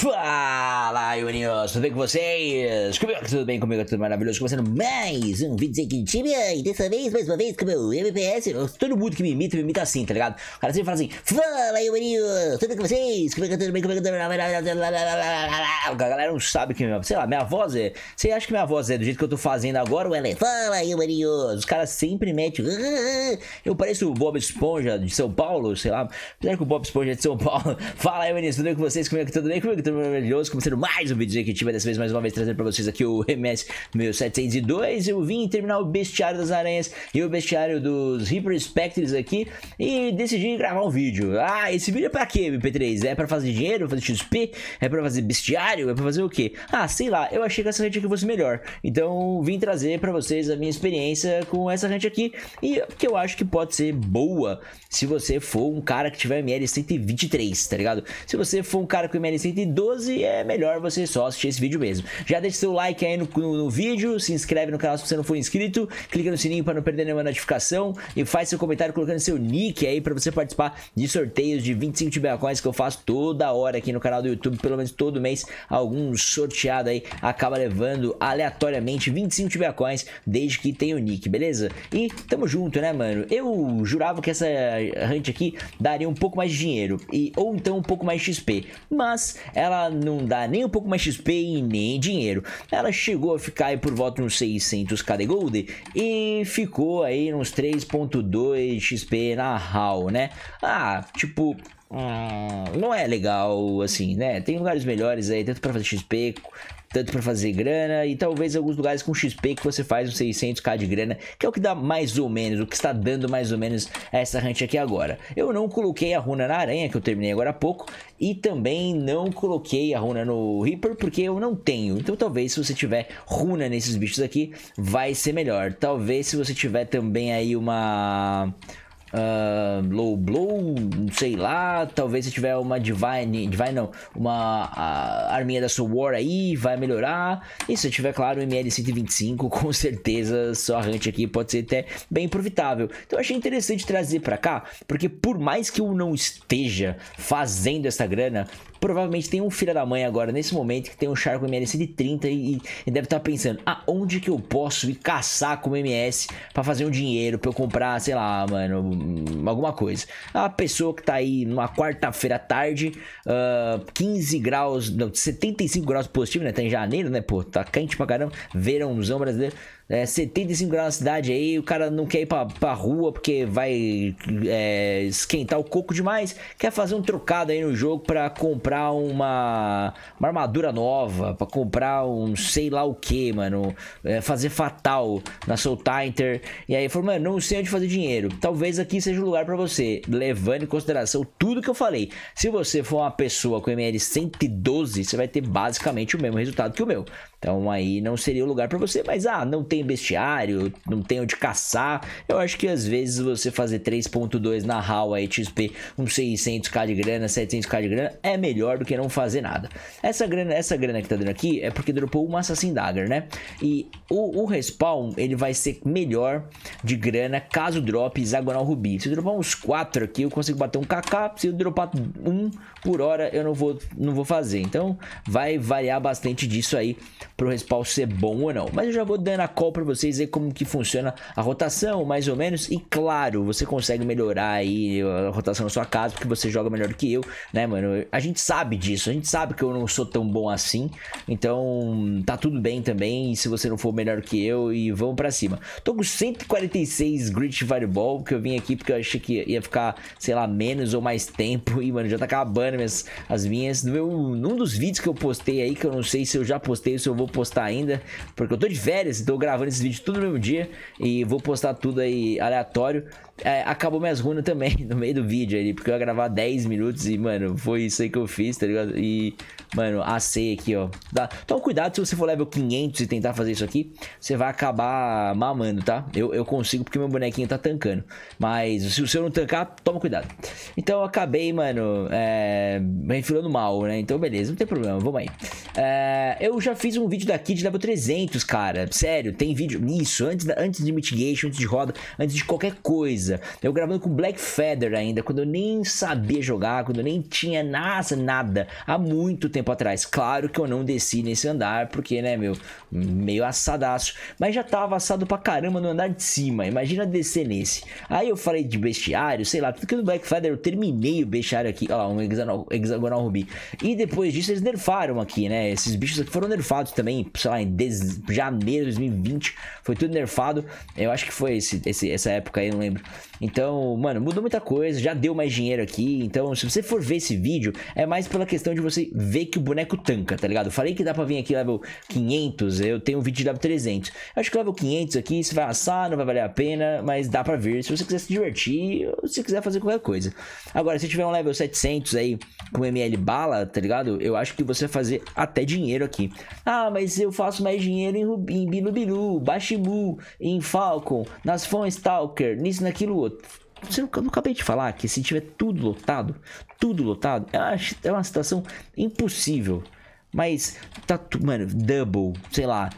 Fala, Ioninhos, tudo bem com vocês? Como é que tudo bem comigo? É tudo maravilhoso? Começando mais um vídeo aqui de e dessa vez, mais uma vez, com meu MPS. Todo mundo que me imita, me imita assim, tá ligado? O cara sempre fala assim, Fala, Ioninhos, tudo bem com vocês? Como é que tudo bem? Comigo, é tudo bem? A galera não sabe que, é, sei lá, minha voz é... Você acha que minha voz é do jeito que eu tô fazendo agora ou ela é Fala, Ioninhos? Os caras sempre metem... Eu pareço o Bob Esponja de São Paulo, sei lá. Apesar que o Bob Esponja é de São Paulo. Fala, Ioninhos, tudo bem com vocês? que tudo bem? Comigo, tudo muito maravilhoso, começando mais um vídeo aqui tive dessa vez mais uma vez trazendo pra vocês aqui o MS 1702, eu vim terminar o Bestiário das Aranhas e o Bestiário dos Reaper Spectres aqui, e decidi gravar um vídeo. Ah, esse vídeo é pra quê, MP3? É pra fazer dinheiro, fazer XP? É pra fazer Bestiário? É pra fazer o quê? Ah, sei lá, eu achei que essa gente aqui fosse melhor, então vim trazer pra vocês a minha experiência com essa gente aqui, e que eu acho que pode ser boa se você for um cara que tiver ML 123, tá ligado? Se você for um cara com ML 102, 2012, é melhor você só assistir esse vídeo mesmo. Já deixa seu like aí no, no, no vídeo, se inscreve no canal se você não for inscrito, clica no sininho para não perder nenhuma notificação e faz seu comentário colocando seu nick aí para você participar de sorteios de 25 TBA Coins que eu faço toda hora aqui no canal do YouTube, pelo menos todo mês, algum sorteado aí acaba levando aleatoriamente 25 TBA Coins desde que tenha o nick, beleza? E tamo junto, né, mano? Eu jurava que essa hunt aqui daria um pouco mais de dinheiro e ou então um pouco mais de XP, mas ela ela não dá nem um pouco mais XP e nem dinheiro. Ela chegou a ficar aí por volta de uns 600k de gold e ficou aí uns 3.2 XP na HAL, né? Ah, tipo, Hum, não é legal, assim, né? Tem lugares melhores aí, tanto para fazer XP tanto para fazer grana e talvez alguns lugares com XP que você faz uns 600k de grana, que é o que dá mais ou menos, o que está dando mais ou menos essa hunt aqui agora. Eu não coloquei a runa na aranha, que eu terminei agora há pouco, e também não coloquei a runa no Reaper, porque eu não tenho. Então talvez se você tiver runa nesses bichos aqui, vai ser melhor. Talvez se você tiver também aí uma Uh, low blow, sei lá, talvez se tiver uma divine, divine não, uma arminha da War aí, vai melhorar. E se tiver, claro, um ML125, com certeza sua hunt aqui pode ser até bem profitável. Então eu achei interessante trazer para cá, porque por mais que eu não esteja fazendo essa grana, provavelmente tem um filho da mãe agora nesse momento que tem um charco ML-130 de 30 e, e deve estar tá pensando, aonde ah, que eu posso ir caçar com o MS para fazer um dinheiro para eu comprar, sei lá, mano, Hum, alguma coisa. A pessoa que tá aí numa quarta-feira à tarde, uh, ah, 15 graus, não, 75 graus positivo, né? Tá em janeiro, né? Pô, tá quente pra caramba, verãozão brasileiro é, 75 graus na cidade aí, o cara não quer ir pra, pra rua porque vai é, esquentar o coco demais, quer fazer um trocado aí no jogo pra comprar uma, uma armadura nova, pra comprar um sei lá o que, mano, é, fazer fatal na Soul Tinter, e aí falou, mano, não sei onde fazer dinheiro, talvez aqui seja o lugar pra você, levando em consideração tudo que eu falei, se você for uma pessoa com ML 112, você vai ter basicamente o mesmo resultado que o meu, então aí não seria o lugar pra você, mas ah, não tem tenho bestiário, não tenho de caçar. Eu acho que às vezes você fazer 3.2 na HAL aí XP, uns 600k de grana, 700k de grana, é melhor do que não fazer nada. Essa grana, essa grana que tá dando aqui é porque dropou uma Assassin Dagger, né? E o, o respawn, ele vai ser melhor de grana caso drop hexagonal rubi. Se eu dropar uns 4 aqui, eu consigo bater um KK. Se eu dropar um por hora, eu não vou, não vou fazer. Então, vai variar bastante disso aí pro respawn ser bom ou não. Mas eu já vou dando a call para vocês aí como que funciona a rotação, mais ou menos. E claro, você consegue melhorar aí a rotação na sua casa, porque você joga melhor que eu, né, mano? A gente sabe disso, a gente sabe que eu não sou tão bom assim. Então, tá tudo bem também, se você não for melhor que eu, e vamos para cima. Tô com 146 Grit Fireball, que eu vim aqui porque eu achei que ia ficar, sei lá, menos ou mais tempo. E, mano, já tá acabando minhas, as minhas. No meu, num dos vídeos que eu postei aí, que eu não sei se eu já postei ou se eu vou postar ainda, porque eu tô de férias, então eu gravando esses vídeos tudo no mesmo dia e vou postar tudo aí aleatório. É, acabou minhas runas também no meio do vídeo ali, porque eu ia gravar 10 minutos e, mano, foi isso aí que eu fiz, tá ligado? E, mano, AC aqui, ó. Dá... Toma cuidado se você for level 500 e tentar fazer isso aqui, você vai acabar mamando, tá? Eu, eu consigo porque meu bonequinho tá tancando. Mas se o seu não tancar, toma cuidado. Então eu acabei, mano, é... refilando mal, né? Então, beleza, não tem problema, vamos aí. É... Eu já fiz um vídeo daqui de level 300, cara. Sério, tem vídeo. Isso, antes, antes de mitigation, antes de roda, antes de qualquer coisa. Eu gravando com Black Feather ainda, quando eu nem sabia jogar, quando eu nem tinha nada, nada. Há muito tempo atrás. Claro que eu não desci nesse andar, porque, né, meu, meio assadaço. Mas já tava assado pra caramba no andar de cima. Imagina descer nesse. Aí eu falei de bestiário, sei lá, tudo que no Black Feather eu terminei o bestiário aqui. ó um hexagonal, hexagonal rubi. E depois disso eles nerfaram aqui, né? Esses bichos aqui foram nerfados também, sei lá, em janeiro de 2020. Foi tudo nerfado. Eu acho que foi esse, esse, essa época aí, não lembro. Então, mano, mudou muita coisa, já deu mais dinheiro aqui. Então, se você for ver esse vídeo, é mais pela questão de você ver que o boneco tanca, tá ligado? falei que dá pra vir aqui level 500, eu tenho um vídeo de level 300. Acho que level 500 aqui, você vai assar, não vai valer a pena, mas dá pra ver. Se você quiser se divertir, ou se quiser fazer qualquer coisa. Agora, se tiver um level 700 aí, com ML bala, tá ligado? Eu acho que você vai fazer até dinheiro aqui. Ah, mas eu faço mais dinheiro em, Rubi, em Bilu Bilu Blue, Bashibu, em Falcon, nas Phone Stalker, nisso, naquilo outro. Eu não acabei de falar que se tiver tudo lotado, tudo lotado, é uma, é uma situação impossível. Mas tá, tudo mano, double, sei lá,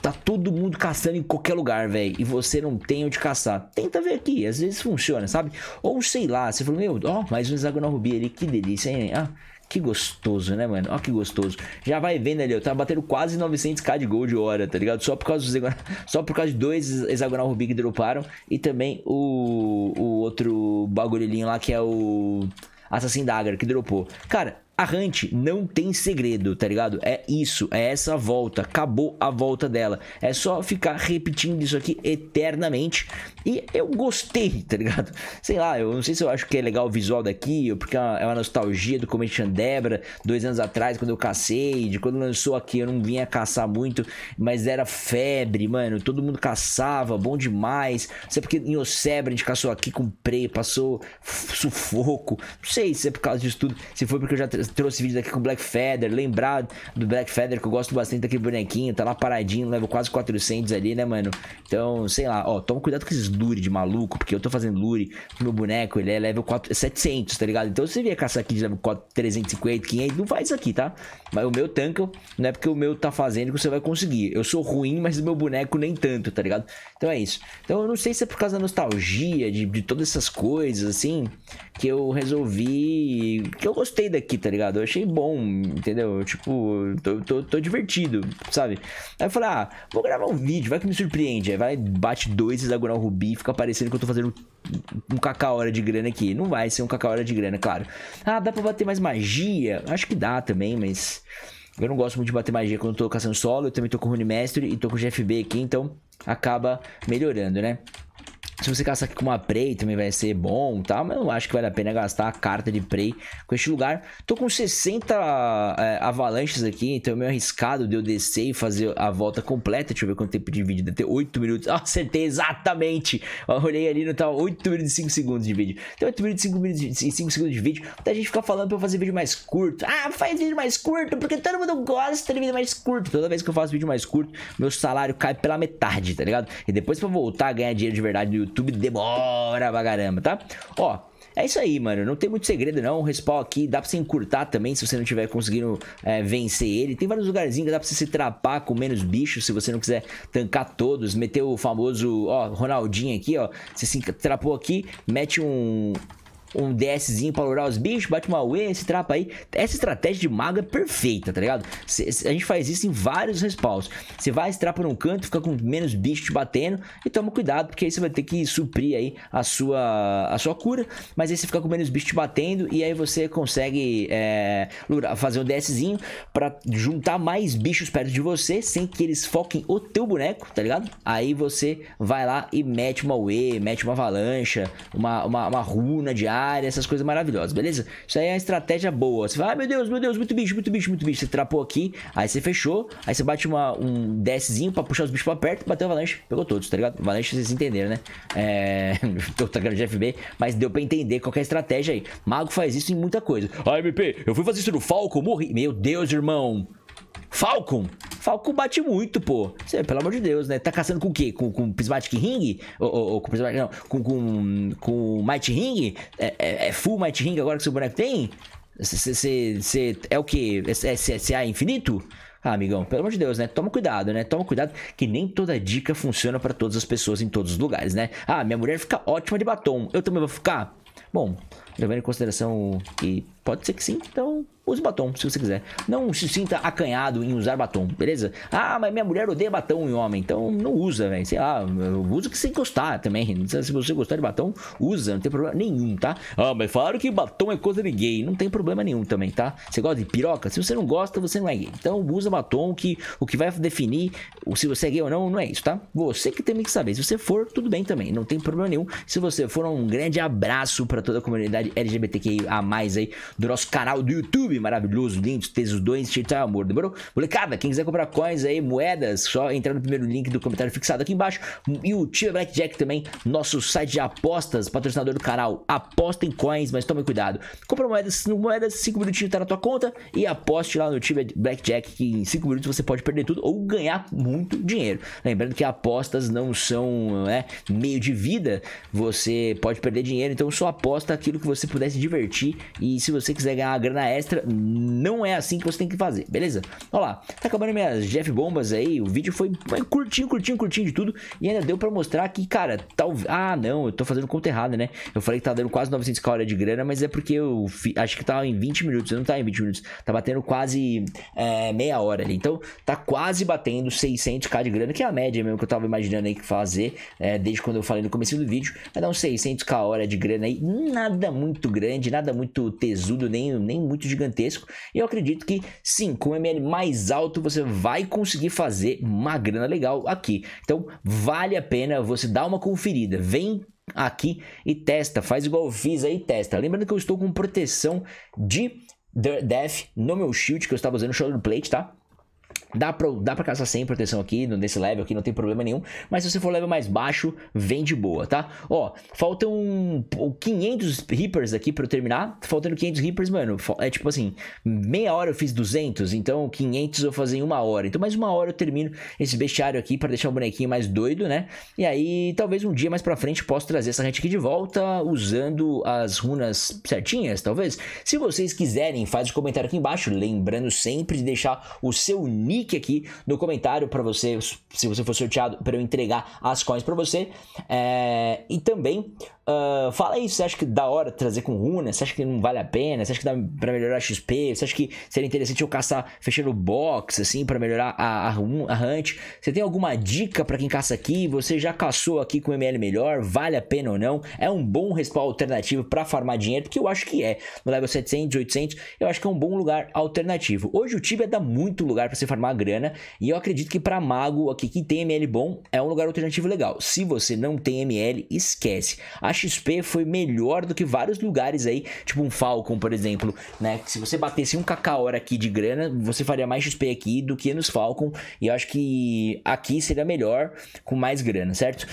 tá todo mundo caçando em qualquer lugar, velho, e você não tem onde caçar. Tenta ver aqui, às vezes funciona, sabe? Ou sei lá, você falou, meu, ó, oh, mais um hexagonal rubi ali, que delícia, hein? Ah, que gostoso, né, mano? Ó que gostoso. Já vai vendo ali, eu tava tá batendo quase 900k de gold hora, tá ligado? Só por causa dos só por causa de dois hexagonal rubi que droparam e também o, o outro bagulhinho lá que é o Assassin Dagger que dropou. Cara, a Hunt não tem segredo, tá ligado? É isso, é essa volta, acabou a volta dela. É só ficar repetindo isso aqui eternamente. E eu gostei, tá ligado? Sei lá, eu não sei se eu acho que é legal o visual daqui, ou porque é uma, é uma nostalgia do Comedian Debra, dois anos atrás, quando eu cacei, de quando lançou aqui, eu não vinha caçar muito, mas era febre, mano. Todo mundo caçava, bom demais. Não sei é porque em Ocebra a gente caçou aqui com prey, passou sufoco. Não sei se é por causa disso tudo, se foi porque eu já trouxe vídeo aqui com o Black Feather, lembrar do Black Feather, que eu gosto bastante daquele bonequinho, tá lá paradinho, level quase 400 ali, né, mano? Então, sei lá, ó, toma cuidado com esses lure de maluco, porque eu tô fazendo lure pro meu boneco, ele é level 4, 700, tá ligado? Então, se você vier caçar aqui de level 4, 350, 500, não faz isso aqui, tá? Mas o meu tanque, não é porque o meu tá fazendo que você vai conseguir. Eu sou ruim, mas o meu boneco nem tanto, tá ligado? Então é isso. Então, eu não sei se é por causa da nostalgia, de, de todas essas coisas, assim, que eu resolvi... que eu gostei daqui, tá ligado? ligado? Eu achei bom, entendeu? Tipo, tô, tô, tô divertido, sabe? Aí eu falei, ah, vou gravar um vídeo, vai que me surpreende. Aí vai, bate dois hexagonal rubi, fica parecendo que eu tô fazendo um cacau hora de grana aqui. Não vai ser um cacau hora de grana, claro. Ah, dá pra bater mais magia? Acho que dá também, mas... Eu não gosto muito de bater magia quando eu tô caçando solo, eu também tô com Rune Mestre e tô com GFB aqui, então acaba melhorando, né? Se você caçar aqui com uma Prey também vai ser bom tá? Mas eu não acho que vale a pena gastar a carta de Prey com este lugar. Tô com 60 é, avalanches aqui, então é meio arriscado de eu descer e fazer a volta completa. Deixa eu ver quanto tempo de vídeo. Deve ter 8 minutos. Ah, acertei exatamente! Eu olhei ali, não tava tá 8 minutos e 5 segundos de vídeo. Tem 8 minutos e 5, minutos e 5 segundos de vídeo. Muita gente fica falando pra eu fazer vídeo mais curto. Ah, faz vídeo mais curto, porque todo mundo gosta de vídeo mais curto. Toda vez que eu faço vídeo mais curto, meu salário cai pela metade, tá ligado? E depois pra voltar a ganhar dinheiro de verdade no YouTube, YouTube demora pra caramba, tá? Ó, é isso aí, mano. Não tem muito segredo, não. O respawn aqui dá pra você encurtar também se você não tiver conseguindo é, vencer ele. Tem vários lugarzinhos que dá pra você se trapar com menos bichos se você não quiser tancar todos. Meteu o famoso, ó, Ronaldinho aqui, ó. Você se trapou aqui, mete um, um DSzinho pra lurar os bichos, bate uma UE, esse trapa aí. Essa estratégia de mago é perfeita, tá ligado? C a gente faz isso em vários respawns. Você vai, estrapa num canto, fica com menos bichos te batendo e toma cuidado, porque aí você vai ter que suprir aí a sua, a sua cura, mas aí você fica com menos bichos te batendo e aí você consegue é, lurar, fazer um DSzinho pra juntar mais bichos perto de você, sem que eles foquem o teu boneco, tá ligado? Aí você vai lá e mete uma UE, mete uma avalancha, uma, uma, uma runa de ar, área, essas coisas maravilhosas, beleza? Isso aí é uma estratégia boa. Você vai, ah, meu Deus, meu Deus, muito bicho, muito bicho, muito bicho. Você trapou aqui, aí você fechou, aí você bate uma, um DSzinho pra puxar os bichos pra perto, bateu o avalanche, pegou todos, tá ligado? Avalanche vocês entenderam, né? É. Tô tacando de FB, mas deu pra entender qualquer é estratégia aí. Mago faz isso em muita coisa. AMP, MP, eu fui fazer isso no Falco, morri. Meu Deus, irmão. Falcon. Falcon bate muito, pô. pelo amor de Deus, né? Tá caçando com o quê? Com, com Prismatic Ring? Ou, ou, ou com Prismatic, não. Com, com, com Might Ring? É, é, é, full Might Ring agora que seu boneco tem? Você é o quê? É CA é, é infinito? Ah, amigão, pelo amor de Deus, né? Toma cuidado, né? Toma cuidado que nem toda dica funciona para todas as pessoas em todos os lugares, né? Ah, minha mulher fica ótima de batom. Eu também vou ficar? Bom, levando em consideração que pode ser que sim, então use batom se você quiser. Não se sinta acanhado em usar batom, beleza? Ah, mas minha mulher odeia batom em homem, então não usa, velho. Sei lá, eu o que você gostar também. Se você gostar de batom, usa, não tem problema nenhum, tá? Ah, mas falaram que batom é coisa de gay, não tem problema nenhum também, tá? Você gosta de piroca? Se você não gosta, você não é gay. Então usa batom que o que vai definir se você é gay ou não, não é isso, tá? Você que tem que saber. Se você for, tudo bem também, não tem problema nenhum. Se você for, um grande abraço para toda a comunidade LGBTQIA+, aí do nosso canal do YouTube maravilhoso, lindo, Tesos 2, tal, Amor, demorou? Molecada, quem quiser comprar coins aí, moedas, só entrar no primeiro link do comentário fixado aqui embaixo. E o Tio Blackjack também, nosso site de apostas, patrocinador do canal. Aposta em coins, mas tome cuidado. Compra moedas, moedas, 5 minutinhos tá na tua conta e aposte lá no Tio Blackjack que em 5 minutos você pode perder tudo ou ganhar muito dinheiro. Lembrando que apostas não são né, meio de vida, você pode perder dinheiro, então só aposta aquilo que você puder se divertir e se você quiser ganhar uma grana extra, não é assim que você tem que fazer, beleza? Olha lá, tá acabando minhas Jeff Bombas aí, o vídeo foi, curtinho, curtinho, curtinho de tudo, e ainda deu pra mostrar que, cara, talvez... Ah, não, eu tô fazendo conta errada, né? Eu falei que tá dando quase 900k hora de grana, mas é porque eu fi... acho que tava tá em 20 minutos, não tá em 20 minutos, tá batendo quase é, meia hora ali, então tá quase batendo 600k de grana, que é a média mesmo que eu tava imaginando aí que fazer, é, desde quando eu falei no começo do vídeo, vai dar uns 600k hora de grana aí, nada muito grande, nada muito tesudo, nem, nem muito gigantesco, gigantesco. E eu acredito que sim, com o ML mais alto você vai conseguir fazer uma grana legal aqui. Então vale a pena você dar uma conferida. Vem aqui e testa, faz igual eu fiz aí, testa. Lembrando que eu estou com proteção de Death no meu shield que eu estava usando shoulder plate, tá? Dá pra, dá pra caçar sem proteção aqui, nesse level aqui, não tem problema nenhum. Mas se você for level mais baixo, vem de boa, tá? Ó, faltam 500 Reapers aqui pra eu terminar. Faltando 500 Reapers, mano, é tipo assim, meia hora eu fiz 200, então 500 eu vou fazer em uma hora. Então mais uma hora eu termino esse bestiário aqui pra deixar o bonequinho mais doido, né? E aí, talvez um dia mais pra frente posso trazer essa gente aqui de volta, usando as runas certinhas, talvez. Se vocês quiserem, faz o um comentário aqui embaixo, lembrando sempre de deixar o seu nível clique aqui no comentário para você, se você for sorteado, para eu entregar as coins para você. É, e também ah, fala aí, você acha que da hora trazer com runa? Você acha que não vale a pena? Você acha que dá pra melhorar a XP? Você acha que seria interessante eu caçar fechando box, assim, para melhorar a, a, a hunt? Você tem alguma dica para quem caça aqui? Você já caçou aqui com ML melhor? Vale a pena ou não? É um bom respawn alternativo para farmar dinheiro? Porque eu acho que é. No level 700, 800, eu acho que é um bom lugar alternativo. Hoje o Tibia dá muito lugar para você farmar grana. E eu acredito que para mago aqui que tem ML bom, é um lugar alternativo legal. Se você não tem ML, esquece. Acho XP foi melhor do que vários lugares aí, tipo um Falcon, por exemplo, né? Se você batesse um cacau hora aqui de grana, você faria mais XP aqui do que nos Falcon, e eu acho que aqui seria melhor com mais grana, certo?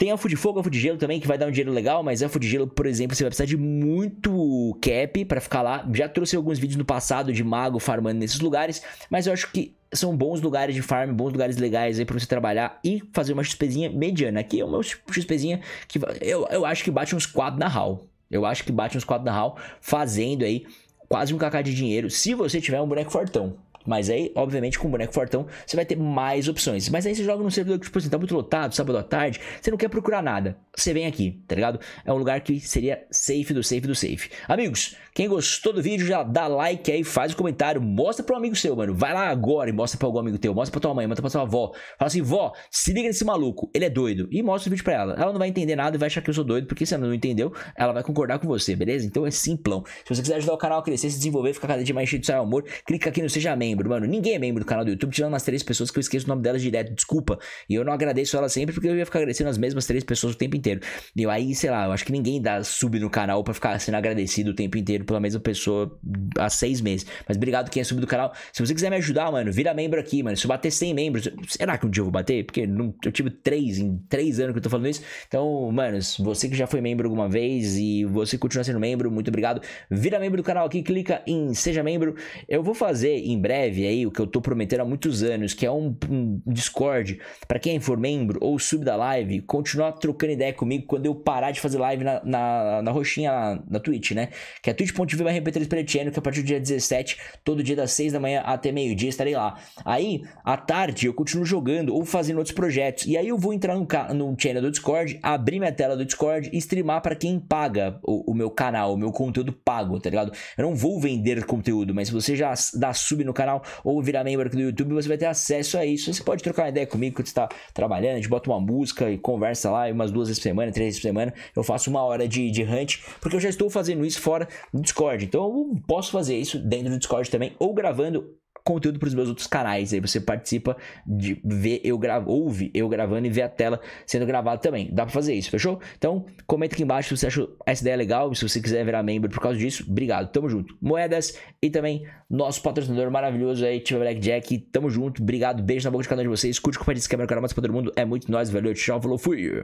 Tem elfo de fogo, elfo de gelo também, que vai dar um dinheiro legal, mas elfo de gelo, por exemplo, você vai precisar de muito cap para ficar lá. Já trouxe alguns vídeos no passado de mago farmando nesses lugares, mas eu acho que são bons lugares de farm, bons lugares legais aí pra você trabalhar e fazer uma XPzinha mediana. Aqui é uma XPzinha que eu, eu acho que bate uns 4 na HAL. Eu acho que bate uns 4 na HAL fazendo aí quase um kk de dinheiro, se você tiver um boneco fortão. Mas aí, obviamente, com o boneco fortão, você vai ter mais opções. Mas aí você joga num servidor que, tipo assim, tá muito lotado, sábado à tarde, você não quer procurar nada. Você vem aqui, tá ligado? É um lugar que seria safe do safe do safe. Amigos, quem gostou do vídeo, já dá like aí, faz o um comentário, mostra pra um amigo seu, mano. Vai lá agora e mostra pra algum amigo teu, mostra pra tua mãe, mostra pra tua avó. Fala assim, vó, se liga nesse maluco, ele é doido. E mostra o vídeo pra ela. Ela não vai entender nada e vai achar que eu sou doido, porque se ela não entendeu, ela vai concordar com você, beleza? Então é simplão. Se você quiser ajudar o canal a crescer, se desenvolver, ficar cada dia mais cheio de seu amor, clica aqui no Seja Amém membro. Mano, ninguém é membro do canal do YouTube, tirando umas três pessoas que eu esqueço o nome delas direto, desculpa. E eu não agradeço elas sempre porque eu ia ficar agradecendo as mesmas três pessoas o tempo inteiro. E eu, aí, sei lá, eu acho que ninguém dá sub no canal para ficar sendo agradecido o tempo inteiro pela mesma pessoa há seis meses. Mas obrigado quem é sub do canal. Se você quiser me ajudar, mano, vira membro aqui, mano. Se eu bater 100 membros, será que um dia eu vou bater? Porque não, eu tive três em três anos que eu tô falando isso. Então, mano, você que já foi membro alguma vez e você continua sendo membro, muito obrigado. Vira membro do canal aqui, clica em seja membro. Eu vou fazer em breve breve aí, o que eu tô prometendo há muitos anos, que é um, um Discord, para quem for membro ou sub da live, continuar trocando ideia comigo quando eu parar de fazer live na, na, na roxinha na, Twitch, né? Que é twitch.tv rp3peretiano, que a partir do dia 17, todo dia das 6 da manhã até meio-dia estarei lá. Aí, à tarde, eu continuo jogando ou fazendo outros projetos. E aí eu vou entrar no, no channel do Discord, abrir minha tela do Discord e streamar para quem paga o, o meu canal, o meu conteúdo pago, tá ligado? Eu não vou vender conteúdo, mas se você já dá sub no canal, canal ou virar membro aqui do YouTube, você vai ter acesso a isso. Você pode trocar uma ideia comigo que você está trabalhando, a gente bota uma música e conversa lá umas duas vezes por semana, três vezes por semana. Eu faço uma hora de, de hunt, porque eu já estou fazendo isso fora do Discord. Então eu posso fazer isso dentro do Discord também, ou gravando conteúdo para os meus outros canais. Aí você participa de ver eu gravo, ouve eu gravando e vê a tela sendo gravada também. Dá para fazer isso, fechou? Então, comenta aqui embaixo se você achou essa ideia legal, se você quiser virar membro por causa disso. Obrigado, tamo junto. Moedas e também nosso patrocinador maravilhoso aí, Tiva Blackjack. Tamo junto, obrigado, beijo na boca de cada um de vocês. Curte, compartilha, se quebra o canal mais para todo mundo. É muito nós, valeu, tchau, falou, fui.